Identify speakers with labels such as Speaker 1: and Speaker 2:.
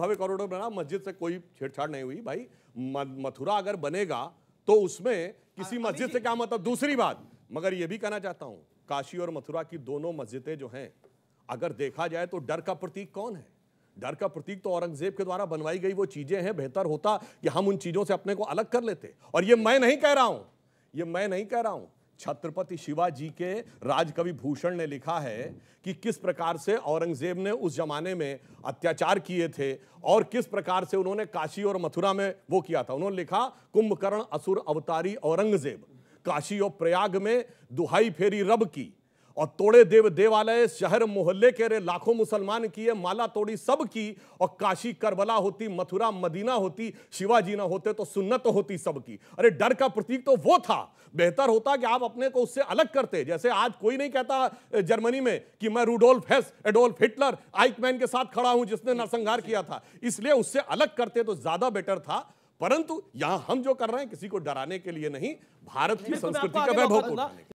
Speaker 1: भव्य corridor बना मस्जिद से कोई छेड़छाड़ नहीं हुई भाई मथुरा अगर बनेगा तो उसमें किसी हाँ, मस्जिद से क्या मतलब दूसरी बात मगर यह भी कहना चाहता हूं काशी और मथुरा की दोनों मस्जिदें जो हैं अगर देखा जाए तो डर का प्रतीक कौन है डर का प्रतीक तो औरंगजेब के द्वारा बनवाई गई वो चीजें हैं बेहतर होता कि हम उन चीजों से अपने को अलग कर लेते और ये मैं नहीं कह रहा हूं ये मैं नहीं कह रहा हूं छत्रपति शिवाजी के राजकवि भूषण ने लिखा है कि किस प्रकार से औरंगजेब ने उस जमाने में अत्याचार किए थे और किस प्रकार से उन्होंने काशी और मथुरा में वो किया था उन्होंने लिखा कुंभकर्ण असुर अवतारी औरंगजेब काशी और प्रयाग में दुहाई फेरी रब की और तोड़े देव देवालय शहर मोहल्ले के रे लाखों मुसलमान की है माला तोड़ी सब की और काशी करबला होती मथुरा मदीना होती शिवाजी ना होते तो सुन्नत होती सब की अरे डर का प्रतीक तो वो था बेहतर होता कि आप अपने को उससे अलग करते जैसे आज कोई नहीं कहता जर्मनी में कि मैं Rudolf Hess Adolf Hitler Eichmann के साथ खड़ा हूं जिसने नरसंहार किया था इसलिए उससे अलग करते तो ज्यादा बेटर था परंतु यहां हम जो कर रहे हैं किसी को डराने के लिए नहीं भारत की संस्कृति का वैभव